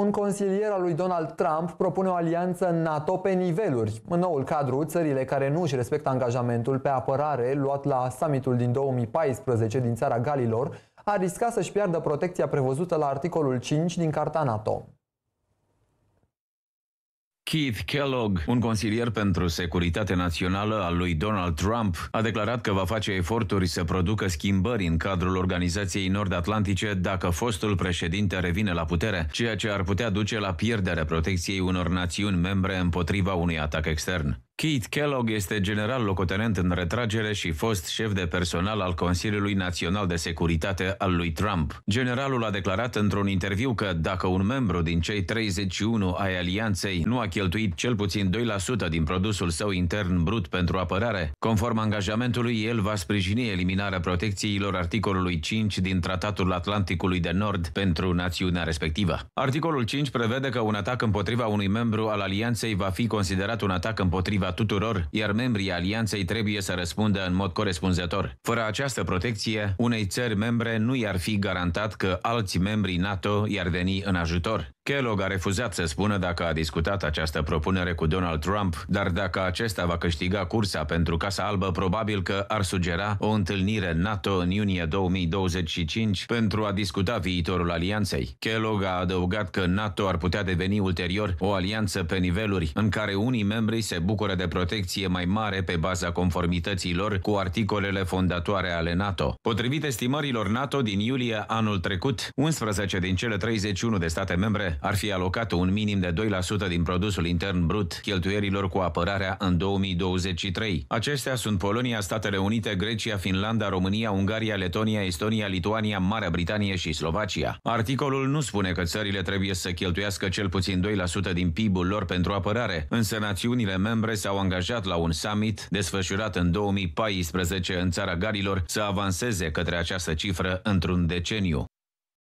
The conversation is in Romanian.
Un consilier al lui Donald Trump propune o alianță NATO pe niveluri. În noul cadru, țările care nu își respectă angajamentul pe apărare luat la summitul din 2014 din țara Galilor ar risca să-și piardă protecția prevăzută la articolul 5 din Carta NATO. Keith Kellogg, un consilier pentru securitate națională al lui Donald Trump, a declarat că va face eforturi să producă schimbări în cadrul organizației nord-atlantice dacă fostul președinte revine la putere, ceea ce ar putea duce la pierderea protecției unor națiuni membre împotriva unui atac extern. Keith Kellogg este general locotenent în retragere și fost șef de personal al Consiliului Național de Securitate al lui Trump. Generalul a declarat într-un interviu că dacă un membru din cei 31 ai alianței nu a cheltuit cel puțin 2% din produsul său intern brut pentru apărare, conform angajamentului, el va sprijini eliminarea protecțiilor articolului 5 din Tratatul Atlanticului de Nord pentru națiunea respectivă. Articolul 5 prevede că un atac împotriva unui membru al alianței va fi considerat un atac împotriva tuturor, iar membrii alianței trebuie să răspundă în mod corespunzător. Fără această protecție, unei țări membre nu i-ar fi garantat că alți membri NATO i-ar veni în ajutor. Kellogg a refuzat să spună dacă a discutat această propunere cu Donald Trump, dar dacă acesta va câștiga cursa pentru Casa Albă, probabil că ar sugera o întâlnire NATO în iunie 2025 pentru a discuta viitorul alianței. Kellogg a adăugat că NATO ar putea deveni ulterior o alianță pe niveluri, în care unii membri se bucură de protecție mai mare pe baza conformității lor cu articolele fondatoare ale NATO. Potrivit estimărilor NATO din iulie anul trecut, 11 din cele 31 de state membre ar fi alocat un minim de 2% din produsul intern brut cheltuierilor cu apărarea în 2023. Acestea sunt Polonia, Statele Unite, Grecia, Finlanda, România, Ungaria, Letonia, Estonia, Lituania, Marea Britanie și Slovacia. Articolul nu spune că țările trebuie să cheltuiască cel puțin 2% din PIB-ul lor pentru apărare, însă națiunile membre s-au angajat la un summit desfășurat în 2014 în țara Galilor să avanseze către această cifră într-un deceniu.